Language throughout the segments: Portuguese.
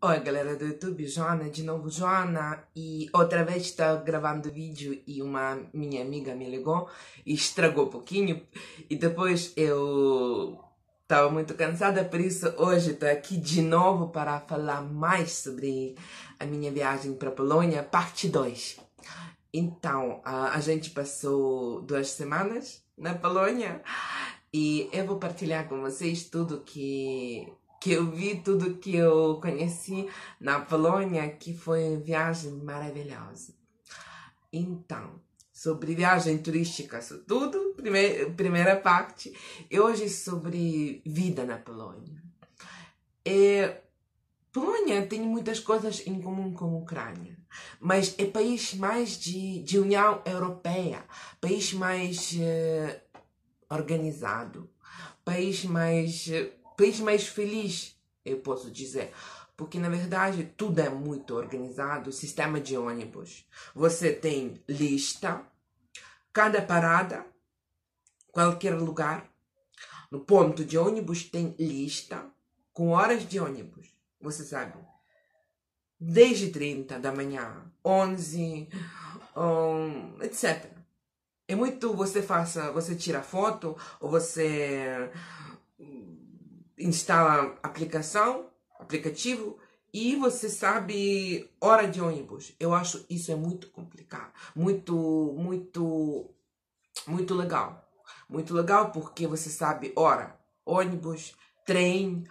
Oi galera do YouTube, Joana de novo, Joana e outra vez estou tá gravando vídeo e uma minha amiga me ligou e estragou um pouquinho e depois eu estava muito cansada, por isso hoje estou aqui de novo para falar mais sobre a minha viagem para Polônia, parte 2. Então, a gente passou duas semanas na Polônia e eu vou partilhar com vocês tudo que que eu vi tudo que eu conheci na Polônia, que foi uma viagem maravilhosa. Então, sobre viagem turística, isso tudo, primeir, primeira parte, e hoje sobre vida na Polônia. É, Polônia tem muitas coisas em comum com a Ucrânia, mas é país mais de, de União Europeia, país mais eh, organizado, país mais eh, país mais feliz, eu posso dizer. Porque na verdade tudo é muito organizado sistema de ônibus. Você tem lista, cada parada, qualquer lugar. No ponto de ônibus tem lista com horas de ônibus. Você sabe, desde 30 da manhã, 11, um, etc. É muito você faça, você tira foto ou você instala aplicação, aplicativo e você sabe hora de ônibus. Eu acho isso é muito complicado, muito, muito, muito legal. Muito legal porque você sabe hora, ônibus, trem,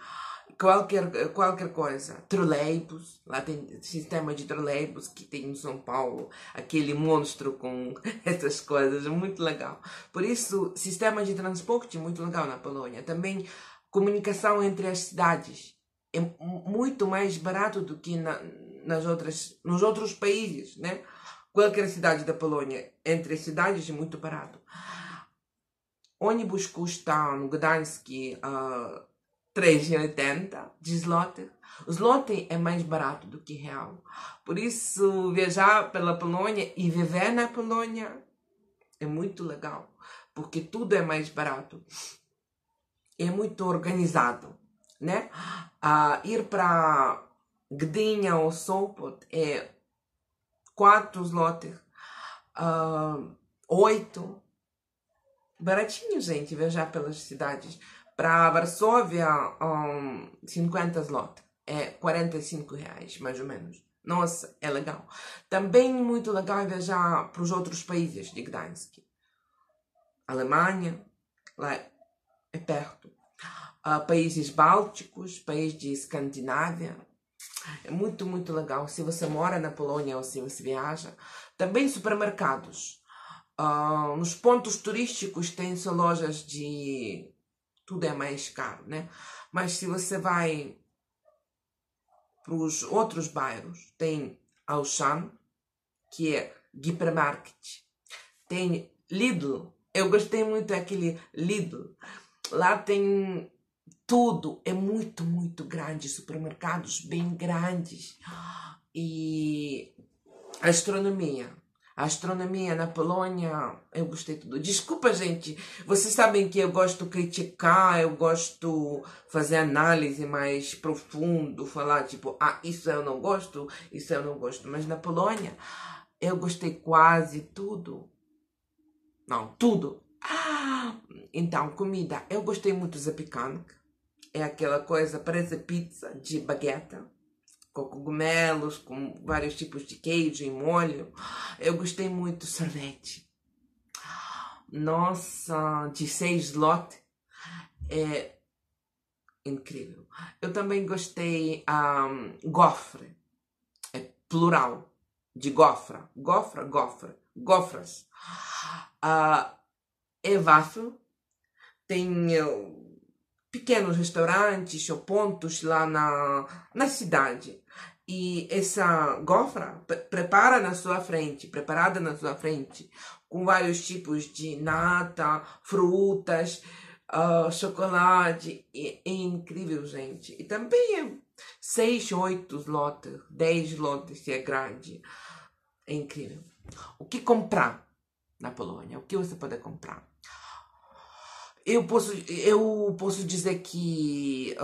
qualquer, qualquer coisa. Troleibus, lá tem sistema de troleibus que tem em São Paulo, aquele monstro com essas coisas, muito legal. Por isso, sistema de transporte muito legal na Polônia. Também comunicação entre as cidades. É muito mais barato do que na, nas outras, nos outros países, né? Qualquer cidade da Polônia entre as cidades, é muito barato. Ônibus custa no Gdansk uh, 3,80 de slot. O slot é mais barato do que real. Por isso, viajar pela Polônia e viver na Polônia é muito legal, porque tudo é mais barato é muito organizado, né? Ah, ir para Gdynia ou Sopot é quatro slotes, ah, oito. Baratinho, gente, viajar pelas cidades. Para Varsóvia, um, 50 zloty. É 45 reais, mais ou menos. Nossa, é legal. Também muito legal é viajar para os outros países de Gdansk. Alemanha, lá é perto. Uh, países bálticos, país de Escandinávia. É muito, muito legal. Se você mora na Polônia ou se você viaja. Também supermercados. Uh, nos pontos turísticos tem só lojas de... Tudo é mais caro, né? Mas se você vai para os outros bairros, tem Auchan, que é Gipermarket. Tem Lidl. Eu gostei muito daquele Lidl Lá tem tudo, é muito, muito grande, supermercados bem grandes. E astronomia. A astronomia na Polônia, eu gostei tudo. Desculpa, gente, vocês sabem que eu gosto criticar, eu gosto fazer análise mais profundo, falar tipo, ah, isso eu não gosto, isso eu não gosto. Mas na Polônia, eu gostei quase tudo. Não, tudo. Ah, então, comida. Eu gostei muito do zapicanque. É aquela coisa, parece pizza de bagueta. Com cogumelos, com vários tipos de queijo e molho. Eu gostei muito do sorvete. Nossa, de seis lotes. É incrível. Eu também gostei um, gofre. É plural. De gofra. Gofra, gofra. Gofras. Uh, Evaf, é tem eh, pequenos restaurantes ou pontos lá na, na cidade. E essa gofra prepara na sua frente, preparada na sua frente, com vários tipos de nata, frutas, uh, chocolate. É, é incrível, gente. E também é 6, 8 lotes, 10 lotes, se é grande. É incrível. O que comprar? na Polônia, o que você pode comprar? Eu posso, eu posso dizer que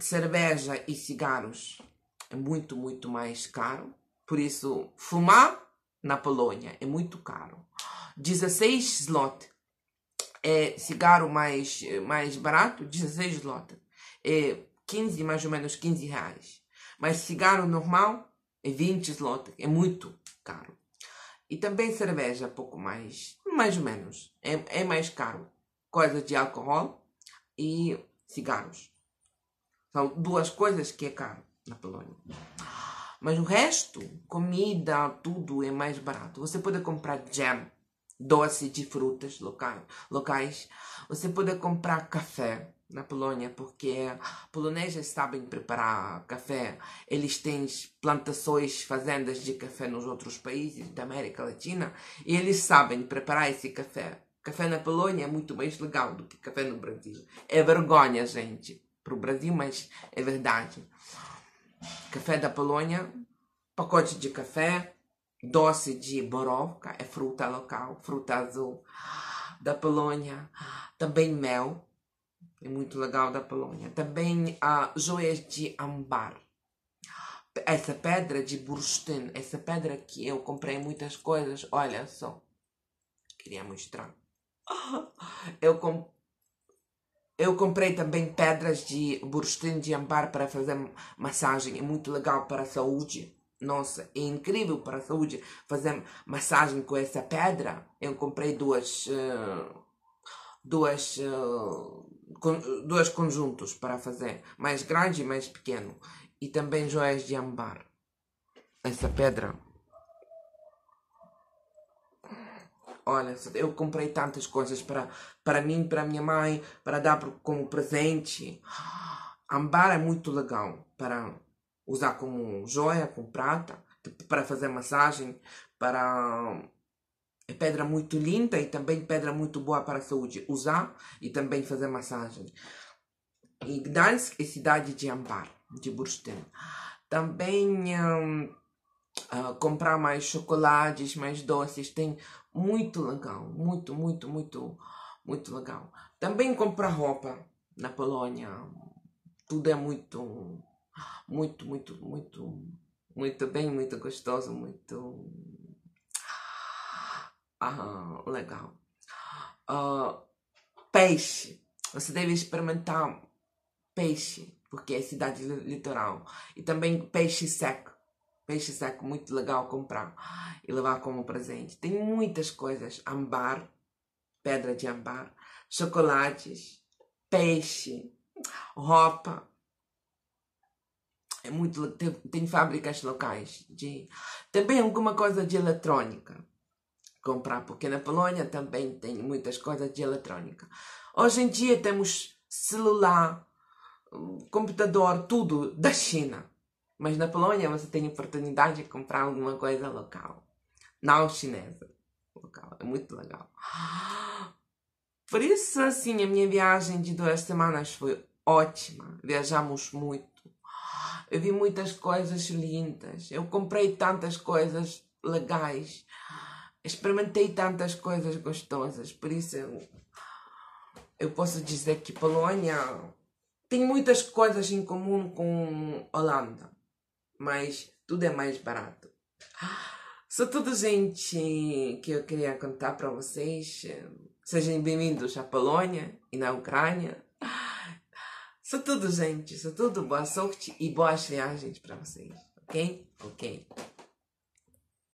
cerveja e cigarros é muito, muito mais caro. Por isso, fumar na Polônia é muito caro. 16 slot é cigarro mais, mais barato, 16 slot é 15, mais ou menos 15 reais. Mas cigarro normal é 20 slot, é muito caro. E também cerveja, pouco mais, mais ou menos. É, é mais caro. Coisas de álcool e cigarros. São duas coisas que é caro na Polônia Mas o resto, comida, tudo é mais barato. Você pode comprar jam, doce de frutas locais. Você pode comprar café, na Polônia, porque poloneses sabem preparar café. Eles têm plantações, fazendas de café nos outros países da América Latina e eles sabem preparar esse café. Café na Polônia é muito mais legal do que café no Brasil. É vergonha, gente, para o Brasil, mas é verdade. Café da Polônia, pacote de café, doce de borovka, é fruta local, fruta azul da Polônia, também mel é muito legal da Polônia. Também há joias de ambar. Essa pedra de Bursztyn, essa pedra que eu comprei muitas coisas, olha só. Queria mostrar. Eu, com... eu comprei também pedras de Bursztyn de ambar para fazer massagem, é muito legal para a saúde. Nossa, é incrível para a saúde fazer massagem com essa pedra. Eu comprei duas. Uh duas, eh, dois conjuntos para fazer, mais grande e mais pequeno, e também joias de ambar. Essa pedra. Olha, eu comprei tantas coisas para, para mim, para minha mãe, para dar como presente. Ambar é muito legal para usar como joia, com prata, tipo, para fazer massagem, para pedra muito linda e também pedra muito boa para a saúde. Usar e também fazer massagem. E Gdansk é cidade de Ampar, de Bursten. Também um, uh, ah, comprar mais chocolates, mais doces. Tem muito legal, muito, muito, muito, muito legal. Também comprar roupa na Polônia. Tudo é muito, muito, muito, muito, muito bem, muito gostoso, muito ah, legal. Uh, peixe. Você deve experimentar peixe, porque é cidade litoral. E também peixe seco. Peixe seco, muito legal comprar e levar como presente. Tem muitas coisas: ambar, pedra de ambar, chocolates, peixe, roupa. É muito, tem, tem fábricas locais de também alguma coisa de eletrônica comprar, porque na Polónia também tem muitas coisas de eletrônica. Hoje em dia temos celular, computador, tudo da China. Mas na Polónia você tem oportunidade de comprar alguma coisa local. Não chinesa. Local. É muito legal. Por isso, assim, a minha viagem de duas semanas foi ótima. Viajamos muito. Eu vi muitas coisas lindas. Eu comprei tantas coisas legais experimentei tantas coisas gostosas, por isso eu, eu posso dizer que Polônia tem muitas coisas em comum com Holanda, mas tudo é mais barato. Isso tudo, gente, que eu queria contar para vocês. Sejam bem-vindos à Polônia e na Ucrânia. Isso tudo, gente. Isso tudo. Boa sorte e boas viagens para vocês. Ok? Ok.